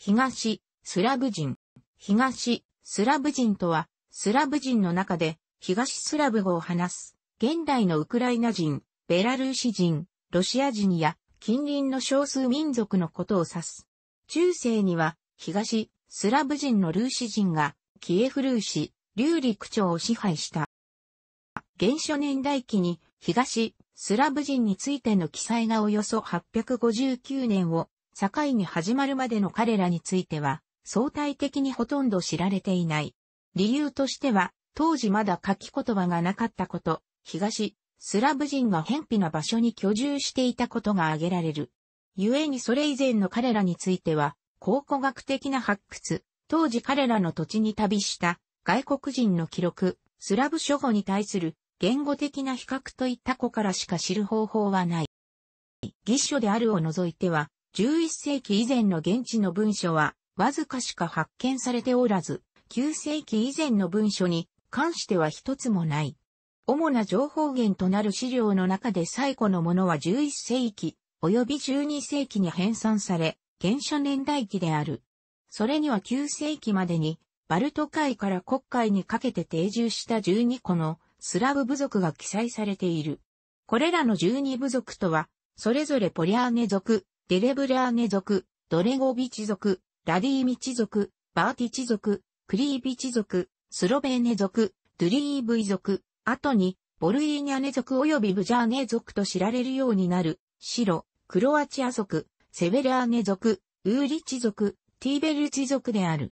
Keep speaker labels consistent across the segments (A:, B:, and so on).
A: 東、スラブ人。東、スラブ人とは、スラブ人の中で、東スラブ語を話す、現代のウクライナ人、ベラルーシ人、ロシア人や、近隣の少数民族のことを指す。中世には、東、スラブ人のルーシ人が、キエフルーシ、リューリク朝を支配した。原初年代記に、東、スラブ人についての記載がおよそ859年を境に始まるまでの彼らについては、相対的にほとんど知られていない。理由としては、当時まだ書き言葉がなかったこと、東、スラブ人が偏僻な場所に居住していたことが挙げられる。故にそれ以前の彼らについては、考古学的な発掘、当時彼らの土地に旅した外国人の記録、スラブ諸語に対する言語的な比較といった子からしか知る方法はない。義書であるを除いては、11世紀以前の現地の文書は、わずかしか発見されておらず、9世紀以前の文書に関しては一つもない。主な情報源となる資料の中で最古のものは11世紀、及び12世紀に編纂され、原初年代記である。それには9世紀までに、バルト海から国海にかけて定住した12個のスラブ部族が記載されている。これらの12部族とは、それぞれポリアーネ族、デレブラーネ族、ドレゴビチ族、ラディーミチ族、バーティチ族、クリービチ族、スロベーネ族、ドゥリーブイ族、後に、ボルイーニャネ族及びブジャーネ族と知られるようになる、白、クロアチア族、セベラーネ族、ウーリチ族、ティーベルチ族である。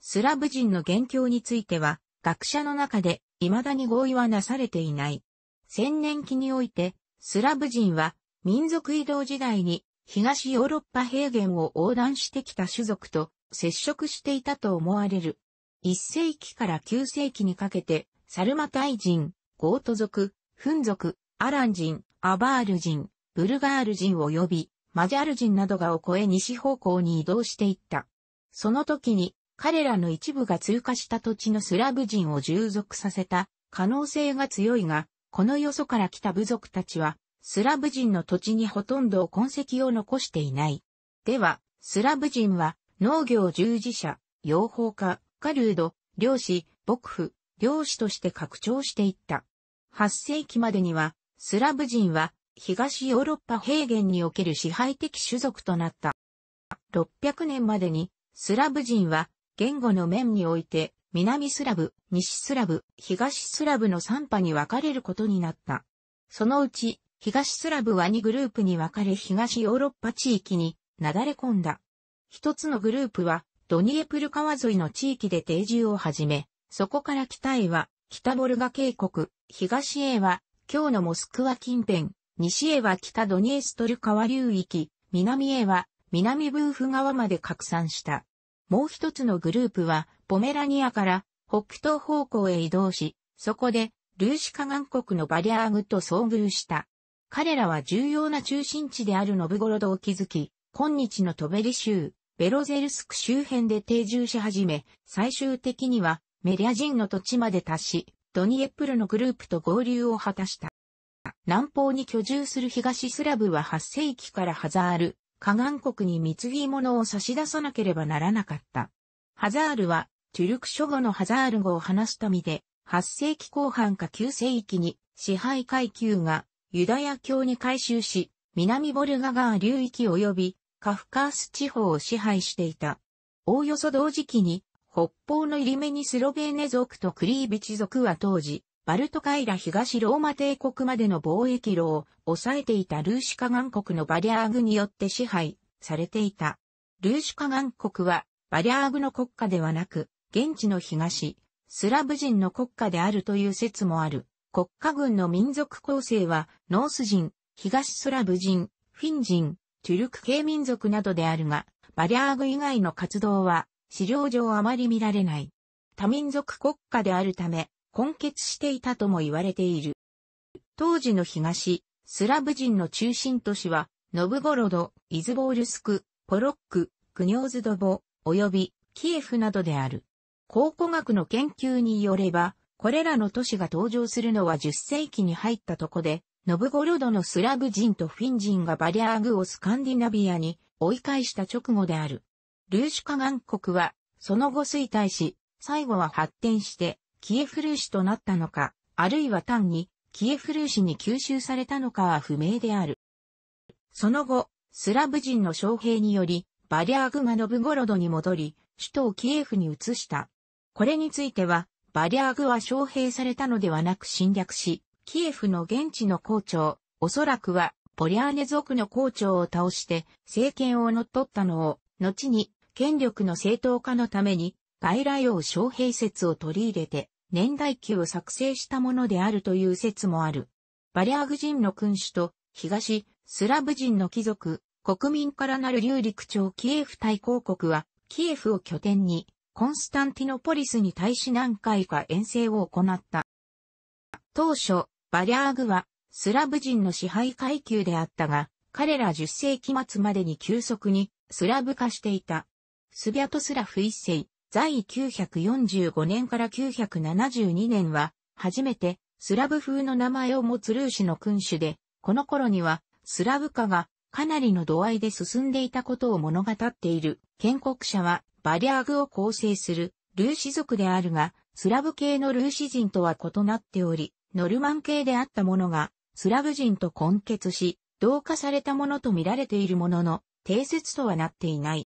A: スラブ人の元凶については、学者の中で未だに合意はなされていない。千年期において、スラブ人は民族移動時代に東ヨーロッパ平原を横断してきた種族と接触していたと思われる。1世紀から9世紀にかけて、サルマタイ人、ゴート族、フン族、アラン人、アバール人、ブルガール人及び、マジャル人などがを越え西方向に移動していった。その時に、彼らの一部が通過した土地のスラブ人を従属させた可能性が強いが、このよそから来た部族たちはスラブ人の土地にほとんど痕跡を残していない。では、スラブ人は、農業従事者、養蜂家、ード、漁師、牧夫、漁師として拡張していった。8世紀までには、スラブ人は、東ヨーロッパ平原における支配的種族となった。600年までに、スラブ人は、言語の面において、南スラブ、西スラブ、東スラブの3派に分かれることになった。そのうち、東スラブは2グループに分かれ東ヨーロッパ地域になだれ込んだ。一つのグループはドニエプル川沿いの地域で定住を始め、そこから北へは北ボルガ渓谷、東へは今日のモスクワ近辺、西へは北ドニエストル川流域、南へは南ブーフ川まで拡散した。もう一つのグループはポメラニアから北東方向へ移動し、そこでルーシカ岩国のバリアーグと遭遇した。彼らは重要な中心地であるノブゴロドを築き、今日のトベリ州、ベロゼルスク周辺で定住し始め、最終的にはメリア人の土地まで達し、ドニエプルのグループと合流を果たした。南方に居住する東スラブは8世紀からハザール、河岸国に貢ぎ物を差し出さなければならなかった。ハザールは、トゥルク諸語のハザール語を話すたみで、8世紀後半か9世紀に支配階級がユダヤ教に改宗し、南ボルガ川流域及びカフカース地方を支配していた。おおよそ同時期に、北方の入り目にスロベーネ族とクリービチ族は当時、バルト海ら東ローマ帝国までの貿易路を抑えていたルーシカン国のバリアーグによって支配されていた。ルーシカン国はバリアーグの国家ではなく、現地の東、スラブ人の国家であるという説もある。国家軍の民族構成は、ノース人、東スラブ人、フィン人、トゥルク系民族などであるが、バリャーグ以外の活動は、資料上あまり見られない。多民族国家であるため、根結していたとも言われている。当時の東、スラブ人の中心都市は、ノブゴロド、イズボールスク、ポロック、クニョーズドボ、及び、キエフなどである。考古学の研究によれば、これらの都市が登場するのは10世紀に入ったとこで、ノブゴロドのスラブ人とフィン人がバリアーグをスカンディナビアに追い返した直後である。ルーシュカガン国は、その後衰退し、最後は発展して、キエフルーシとなったのか、あるいは単に、キエフルーシに吸収されたのかは不明である。その後、スラブ人の将兵により、バリアーグがノブゴロドに戻り、首都をキエフに移した。これについては、バリャーグは招聘されたのではなく侵略し、キエフの現地の校長、おそらくは、ポリャーネ族の校長を倒して政権を乗っ取ったのを、後に権力の正当化のために外来王招兵説を取り入れて年代記を作成したものであるという説もある。バリアーグ人の君主と東スラブ人の貴族、国民からなる劉陸朝キエフ大公国はキエフを拠点にコンスタンティノポリスに対し何回か遠征を行った。当初、バリャーグはスラブ人の支配階級であったが、彼ら10世紀末までに急速にスラブ化していた。スビャトスラフ一世、在位945年から972年は、初めてスラブ風の名前を持つルーシの君主で、この頃にはスラブ化がかなりの度合いで進んでいたことを物語っている。建国者はバリアーグを構成するルーシ族であるが、スラブ系のルーシ人とは異なっており、ノルマン系であったものが、スラブ人と混血し、同化されたものと見られているものの、定説とはなっていない。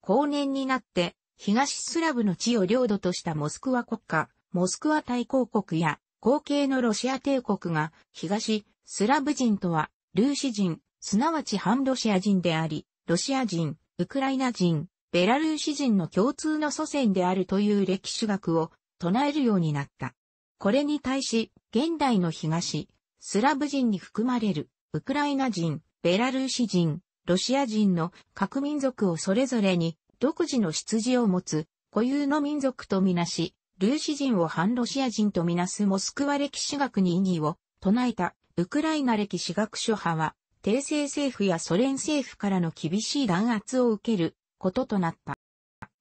A: 後年になって、東スラブの地を領土としたモスクワ国家、モスクワ大公国や、後継のロシア帝国が、東、スラブ人とは、ルーシ人、すなわち反ロシア人であり、ロシア人、ウクライナ人、ベラルーシ人の共通の祖先であるという歴史学を唱えるようになった。これに対し、現代の東、スラブ人に含まれる、ウクライナ人、ベラルーシ人、ロシア人の各民族をそれぞれに独自の羊を持つ固有の民族とみなし、ルーシ人を反ロシア人とみなすモスクワ歴史学に意義を唱えたウクライナ歴史学諸派は、帝政政府やソ連政府からの厳しい弾圧を受けることとなった。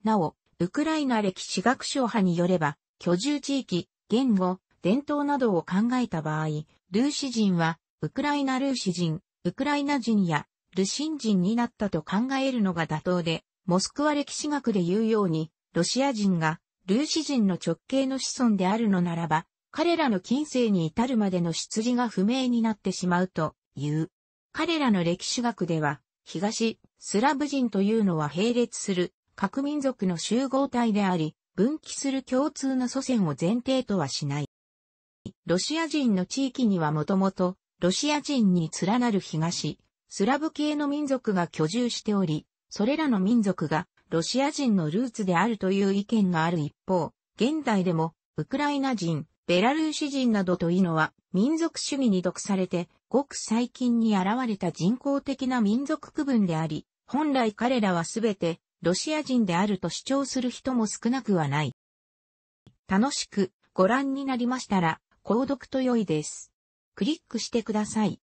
A: なお、ウクライナ歴史学賞派によれば、居住地域、言語、伝統などを考えた場合、ルーシ人は、ウクライナルーシ人、ウクライナ人や、ルシン人になったと考えるのが妥当で、モスクワ歴史学で言うように、ロシア人が、ルーシ人の直系の子孫であるのならば、彼らの近世に至るまでの出自が不明になってしまうという。彼らの歴史学では、東、スラブ人というのは並列する各民族の集合体であり、分岐する共通の祖先を前提とはしない。ロシア人の地域にはもともと、ロシア人に連なる東、スラブ系の民族が居住しており、それらの民族がロシア人のルーツであるという意見がある一方、現代でも、ウクライナ人、ベラルーシ人などというのは、民族主義に毒されて、ごく最近に現れた人工的な民族区分であり、本来彼らはすべてロシア人であると主張する人も少なくはない。楽しくご覧になりましたら、購読と良いです。クリックしてください。